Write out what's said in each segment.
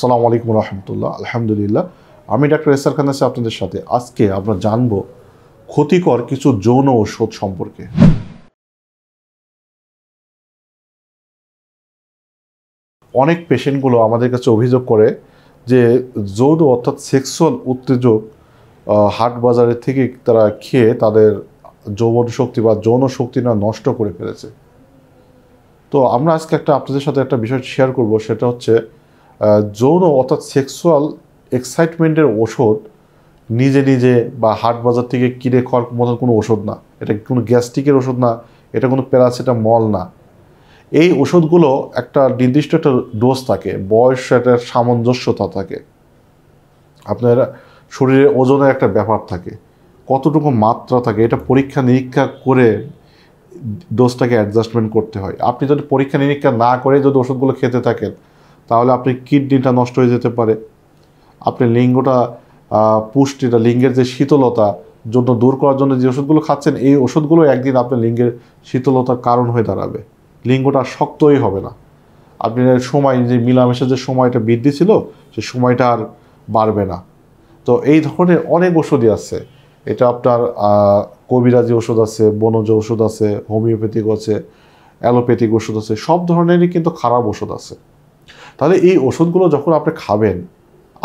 সালামু আলাইকুম রহমতুল্লাহ আলহামদুলিল্লাহ আমি ডাক্তার এসার খান আছি আপনাদের সাথে আজকে আমরা জানবো ক্ষতিকর কিছু যৌন ঔষধ সম্পর্কে অনেক পেশেন্টগুলো আমাদের কাছে অভিযোগ করে যে যৌন অর্থাৎ সেক্সুয়াল উত্তেজক হাট বাজারের থেকে তারা খেয়ে তাদের যৌবন শক্তি বা যৌন শক্তি না নষ্ট করে ফেলেছে তো আমরা আজকে একটা আপনাদের সাথে একটা বিষয় শেয়ার করব সেটা হচ্ছে যৌন অর্থাৎ সেক্সুয়াল এক্সাইটমেন্টের ওষুধ নিজে নিজে বা হাট বাজার থেকে কিনে খাওয়ার মতন কোনো ওষুধ না এটা কোনো গ্যাস্ট্রিকের ওষুধ না এটা কোনো প্যারাসিটামল না এই ওষুধগুলো একটা নির্দিষ্ট একটা ডোজ থাকে বয়স একটা সামঞ্জস্যতা থাকে আপনার শরীরের ওজনের একটা ব্যাপার থাকে কতটুকু মাত্রা থাকে এটা পরীক্ষা নিরীক্ষা করে ডোজটাকে অ্যাডজাস্টমেন্ট করতে হয় আপনি যদি পরীক্ষা নিরীক্ষা না করে যদি ওষুধগুলো খেতে থাকেন তাহলে আপনি কিডনিটা নষ্ট হয়ে যেতে পারে আপনি লিঙ্গটা পুষ্টিটা লিঙ্গের যে শীতলতা জন্য দূর করার জন্য যে ওষুধগুলো খাচ্ছেন এই ওষুধগুলো একদিন আপনার লিঙ্গের শীতলতার কারণ হয়ে দাঁড়াবে লিঙ্গটা শক্তই হবে না আপনি সময় যে মিলামেশার যে সময়টা বৃদ্ধি ছিল সে সময়টা আর বাড়বে না তো এই ধরনের অনেক ওষুধই আছে এটা আপনার কবিরাজি ওষুধ আছে বনজ ওষুধ আছে হোমিওপ্যাথিক আছে অ্যালোপ্যাথিক ওষুধ আছে সব ধরনেরই কিন্তু খারাপ ওষুধ আছে তাহলে এই ওষুধগুলো যখন আপনি খাবেন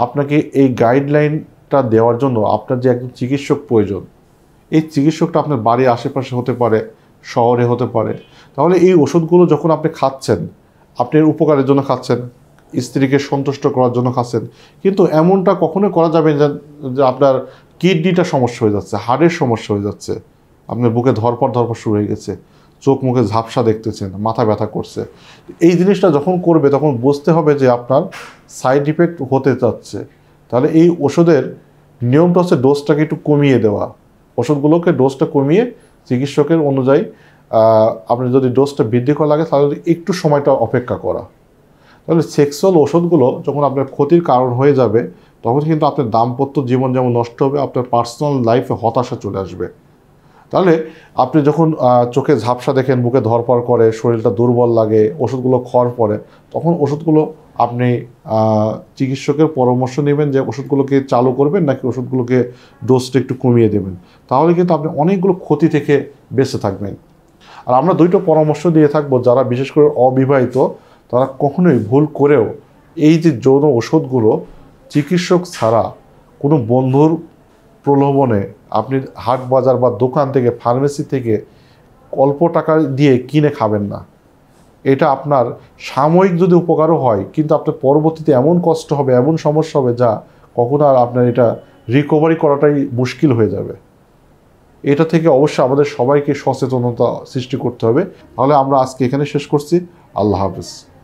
আপনাকে এই গাইডলাইনটা দেওয়ার জন্য আপনার যে একজন চিকিৎসক প্রয়োজন এই চিকিৎসকটা আপনার বাড়ির আশেপাশে হতে পারে শহরে হতে পারে তাহলে এই ওষুধগুলো যখন আপনি খাচ্ছেন আপনি উপকারের জন্য খাচ্ছেন স্ত্রীকে সন্তুষ্ট করার জন্য খাচ্ছেন কিন্তু এমনটা কখনোই করা যাবে যে আপনার কিডনিটা সমস্যা হয়ে যাচ্ছে হাড়ের সমস্যা হয়ে যাচ্ছে আপনার বুকে ধরপর ধরপর শুরু হয়ে গেছে চোখ মুখে ঝাপসা দেখতেছেন মাথা ব্যথা করছে এই জিনিসটা যখন করবে তখন বুঝতে হবে যে আপনার সাইড ইফেক্ট হতে চাচ্ছে তাহলে এই ওষুধের নিয়মটা হচ্ছে ডোজটাকে একটু কমিয়ে দেওয়া ওষুধগুলোকে ডোজটা কমিয়ে চিকিৎসকের অনুযায়ী আপনি যদি ডোজটা বৃদ্ধি করা লাগে তাহলে একটু সময়টা অপেক্ষা করা তাহলে সেক্সুয়াল ওষুধগুলো যখন আপনার ক্ষতির কারণ হয়ে যাবে তখন কিন্তু আপনার দাম্পত্য জীবন যেমন নষ্ট হবে আপনার পার্সোনাল লাইফে হতাশা চলে আসবে তাহলে আপনি যখন চোখে ঝাপসা দেখেন বুকে ধরপড় করে শরীরটা দুর্বল লাগে ওষুধগুলো খড় পড়ে তখন ওষুধগুলো আপনি চিকিৎসকের পরামর্শ নেবেন যে ওষুধগুলোকে চালু করবেন নাকি ওষুধগুলোকে ডোজটা একটু কমিয়ে দেবেন তাহলে কিন্তু আপনি অনেকগুলো ক্ষতি থেকে বেঁচে থাকবেন আর আমরা দুইটা পরামর্শ দিয়ে থাকবো যারা বিশেষ করে অবিবাহিত তারা কখনোই ভুল করেও এই যে যৌন ওষুধগুলো চিকিৎসক ছাড়া কোনো বন্ধুর প্রলোভনে আপনি হাট বাজার বা দোকান থেকে ফার্মেসি থেকে অল্প টাকা দিয়ে কিনে খাবেন না এটা আপনার সাময়িক যদি উপকারও হয় কিন্তু আপনার পরবর্তীতে এমন কষ্ট হবে এমন সমস্যা হবে যা কখনো আর আপনার এটা রিকভারি করাটাই মুশকিল হয়ে যাবে এটা থেকে অবশ্যই আমাদের সবাইকে সচেতনতা সৃষ্টি করতে হবে তাহলে আমরা আজকে এখানে শেষ করছি আল্লাহ হাফিজ